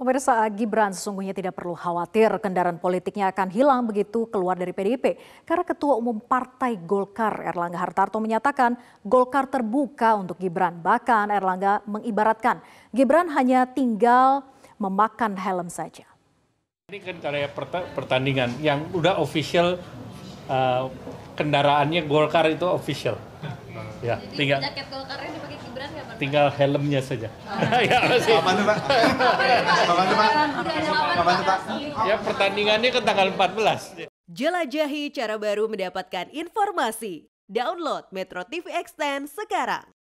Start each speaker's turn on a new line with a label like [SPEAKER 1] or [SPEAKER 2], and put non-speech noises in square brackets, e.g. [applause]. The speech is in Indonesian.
[SPEAKER 1] Pemirsa Gibran sesungguhnya tidak perlu khawatir kendaraan politiknya akan hilang begitu keluar dari PDIP. Karena Ketua Umum Partai Golkar Erlangga Hartarto menyatakan Golkar terbuka untuk Gibran. Bahkan Erlangga mengibaratkan Gibran hanya tinggal memakan helm saja.
[SPEAKER 2] Ini kan karya pertandingan yang udah official uh, kendaraannya Golkar itu official. Ya, Jadi Jaket Golkar ya? berat nggak Tinggal
[SPEAKER 3] helmnya saja. Oh. [laughs] ya tuh pak? Kapan tuh pak? tuh pak? Ya pertandingannya ke tanggal 14.
[SPEAKER 1] Jelajahi cara baru mendapatkan informasi. Download Metro TV Extend
[SPEAKER 3] sekarang.